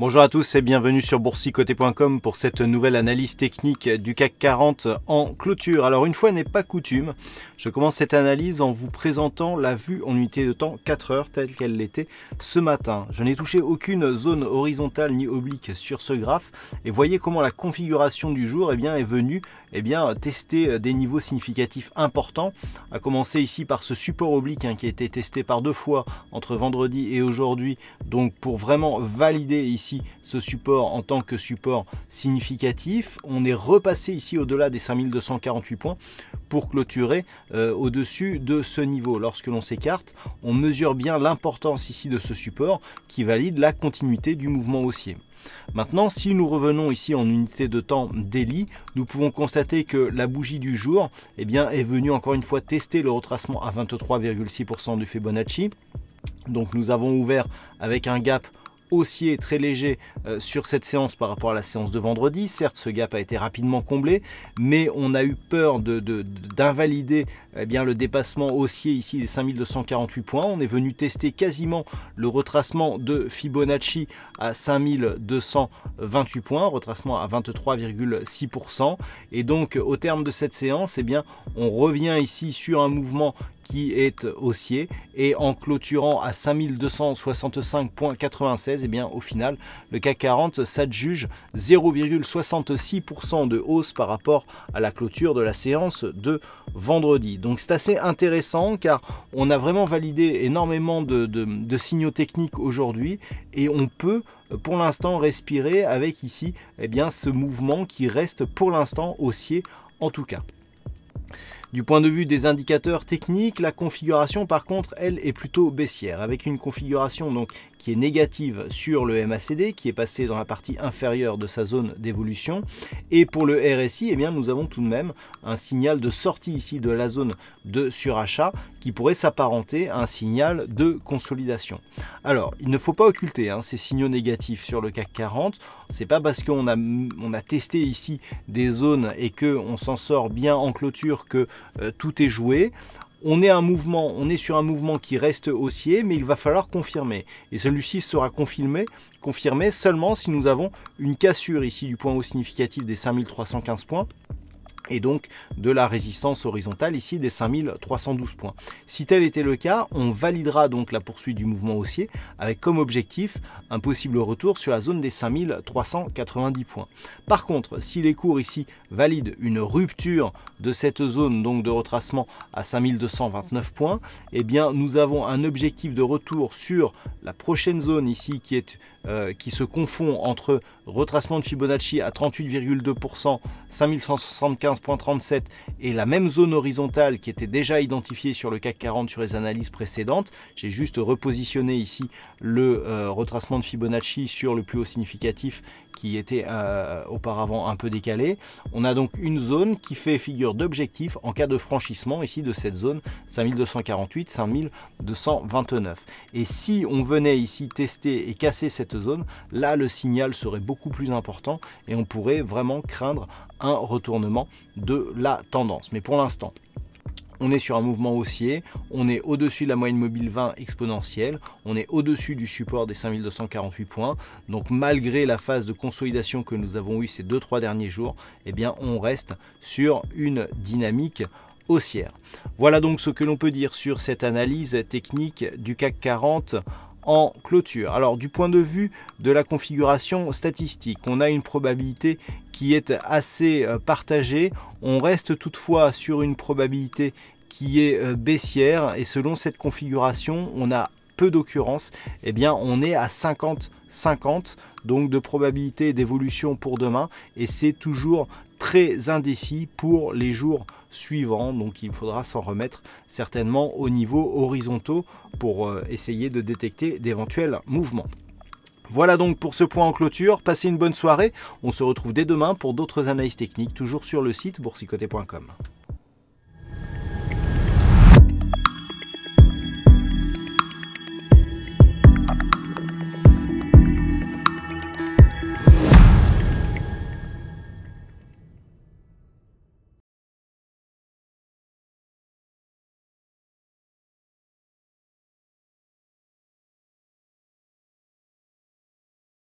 Bonjour à tous et bienvenue sur boursicoté.com pour cette nouvelle analyse technique du CAC 40 en clôture. Alors une fois n'est pas coutume, je commence cette analyse en vous présentant la vue en unité de temps 4 heures telle qu'elle l'était ce matin. Je n'ai touché aucune zone horizontale ni oblique sur ce graphe et voyez comment la configuration du jour eh bien, est venue eh bien, tester des niveaux significatifs importants, à commencer ici par ce support oblique hein, qui a été testé par deux fois entre vendredi et aujourd'hui, donc pour vraiment valider ici ce support en tant que support significatif. On est repassé ici au-delà des 5248 points pour clôturer euh, au-dessus de ce niveau. Lorsque l'on s'écarte, on mesure bien l'importance ici de ce support qui valide la continuité du mouvement haussier. Maintenant, si nous revenons ici en unité de temps daily, nous pouvons constater que la bougie du jour eh bien, est venue encore une fois tester le retracement à 23,6% du Fibonacci. Donc nous avons ouvert avec un gap haussier très léger euh, sur cette séance par rapport à la séance de vendredi. Certes, ce gap a été rapidement comblé, mais on a eu peur d'invalider de, eh bien, le dépassement haussier ici des 5248 points. On est venu tester quasiment le retracement de Fibonacci à 5228 points, retracement à 23,6%. Et donc, au terme de cette séance, eh bien, on revient ici sur un mouvement est haussier et en clôturant à 5265,96 et eh bien au final le CAC 40 s'adjuge 0,66% de hausse par rapport à la clôture de la séance de vendredi. Donc c'est assez intéressant car on a vraiment validé énormément de, signaux techniques aujourd'hui et on peut pour l'instant respirer avec ici et eh bien, ce mouvement qui reste pour l'instant haussier en tout cas. Du point de vue des indicateurs techniques, la configuration par contre, elle est plutôt baissière, avec une configuration donc qui est négative sur le MACD, qui est passé dans la partie inférieure de sa zone d'évolution. Et pour le RSI, eh bien, nous avons tout de même un signal de sortie ici de la zone de surachat qui pourrait s'apparenter à un signal de consolidation. Alors, il ne faut pas occulter hein, ces signaux négatifs sur le CAC 40. C'est pas parce qu'on a, on a testé ici des zones et qu'on s'en sort bien en clôture que euh, tout est joué on est on est sur un mouvement qui reste haussier, mais il va falloir confirmer. Et celui-ci sera confirmé, confirmé seulement si nous avons une cassure ici du point haut significatif des 5315 points et donc de la résistance horizontale ici des 5312 points. Si tel était le cas, on validera donc la poursuite du mouvement haussier avec comme objectif un possible retour sur la zone des 5390 points. Par contre, si les cours ici valident une rupture de cette zone de retracement à 5229 points, eh bien nous avons un objectif de retour sur la prochaine zone ici qui euh, qui se confond entre retracement de Fibonacci à 38,2%, 5175 et la même zone horizontale qui était déjà identifiée sur le CAC 40 sur les analyses précédentes. J'ai juste repositionné ici le euh, retracement de Fibonacci sur le plus haut significatif qui était euh, auparavant un peu décalé. On a donc une zone qui fait figure d'objectif en cas de franchissement ici de cette zone 5248, 5229. Et si on venait ici tester et casser cette zone, là le signal serait beaucoup plus important et on pourrait vraiment craindre un retournement de la tendance. Mais pour l'instant, on est sur un mouvement haussier, on est au-dessus de la moyenne mobile 20 exponentielle, on est au-dessus du support des 5248 points. Donc malgré la phase de consolidation que nous avons eue ces 2-3 derniers jours, eh bien on reste sur une dynamique haussière. Voilà donc ce que l'on peut dire sur cette analyse technique du CAC 40 en clôture. Alors du point de vue de la configuration statistique, on a une probabilité qui est assez euh, partagée. On reste toutefois sur une probabilité qui est euh, baissière et selon cette configuration, on a peu d'occurrences, et eh bien on est à 50 50 donc de probabilité d'évolution pour demain et c'est toujours très indécis pour les jours suivant. Donc il faudra s'en remettre certainement au niveau horizontaux pour euh, essayer de détecter d'éventuels mouvements. Voilà donc pour ce point en clôture. Passez une bonne soirée. On se retrouve dès demain pour d'autres analyses techniques, toujours sur le site boursicoté.com.